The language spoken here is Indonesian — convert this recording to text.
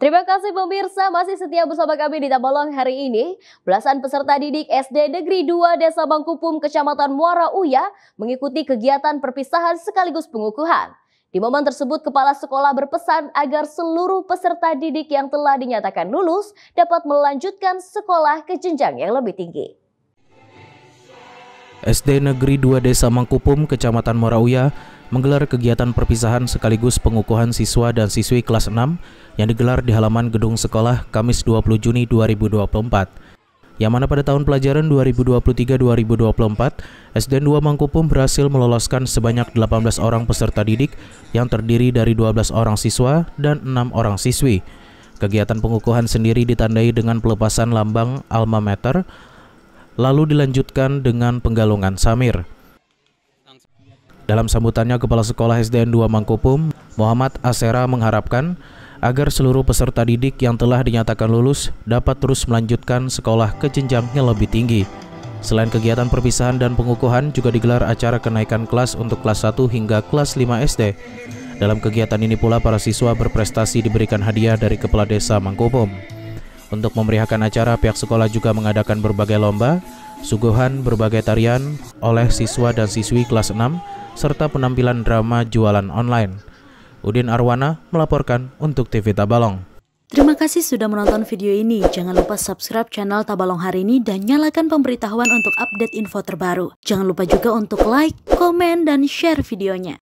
Terima kasih pemirsa masih setia bersama kami di Tabalong hari ini. Belasan peserta didik SD Negeri 2 Desa Bangkupum, Kecamatan Muara Uya mengikuti kegiatan perpisahan sekaligus pengukuhan. Di momen tersebut, kepala sekolah berpesan agar seluruh peserta didik yang telah dinyatakan lulus dapat melanjutkan sekolah ke jenjang yang lebih tinggi. SD Negeri 2 Desa Mangkupum, Kecamatan Muara Uya menggelar kegiatan perpisahan sekaligus pengukuhan siswa dan siswi kelas 6 yang digelar di halaman gedung sekolah Kamis 20 Juni 2024 yang mana pada tahun pelajaran 2023-2024, SDN 2 Mangkupum berhasil meloloskan sebanyak 18 orang peserta didik yang terdiri dari 12 orang siswa dan 6 orang siswi. Kegiatan pengukuhan sendiri ditandai dengan pelepasan lambang alma mater, lalu dilanjutkan dengan penggalungan samir. Dalam sambutannya, Kepala Sekolah SDN 2 Mangkupum, Muhammad Asera mengharapkan agar seluruh peserta didik yang telah dinyatakan lulus dapat terus melanjutkan sekolah ke jenjang yang lebih tinggi. Selain kegiatan perpisahan dan pengukuhan, juga digelar acara kenaikan kelas untuk kelas 1 hingga kelas 5 SD. Dalam kegiatan ini pula para siswa berprestasi diberikan hadiah dari Kepala Desa Mangkupum. Untuk memeriahkan acara, pihak sekolah juga mengadakan berbagai lomba, suguhan berbagai tarian oleh siswa dan siswi kelas 6, serta penampilan drama jualan online. Udin Arwana melaporkan untuk TV Tabalong. Terima kasih sudah menonton video ini. Jangan lupa subscribe channel Tabalong hari ini dan nyalakan pemberitahuan untuk update info terbaru. Jangan lupa juga untuk like, komen, dan share videonya.